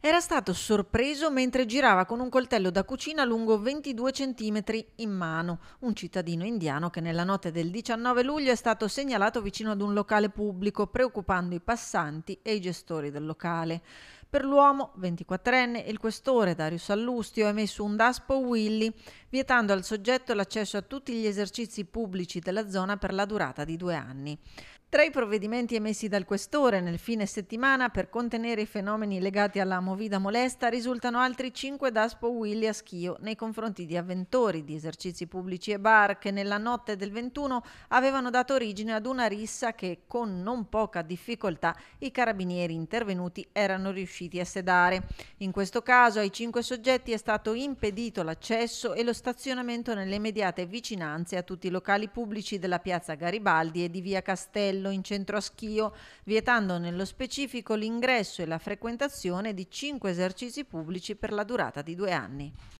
era stato sorpreso mentre girava con un coltello da cucina lungo 22 cm in mano, un cittadino indiano che nella notte del 19 luglio è stato segnalato vicino ad un locale pubblico, preoccupando i passanti e i gestori del locale. Per l'uomo 24enne, il questore Dario Sallustio ha emesso un Daspo Willy vietando al soggetto l'accesso a tutti gli esercizi pubblici della zona per la durata di due anni. Tra i provvedimenti emessi dal questore nel fine settimana per contenere i fenomeni legati alla movida molesta risultano altri 5 Daspo Willy a Schio nei confronti di avventori di esercizi pubblici e bar che nella notte del 21 avevano dato origine ad una rissa che con non poca difficoltà i carabinieri intervenuti erano riusciti riusciti a sedare. In questo caso ai cinque soggetti è stato impedito l'accesso e lo stazionamento nelle immediate vicinanze a tutti i locali pubblici della piazza Garibaldi e di via Castello in centro a Schio, vietando nello specifico l'ingresso e la frequentazione di cinque esercizi pubblici per la durata di due anni.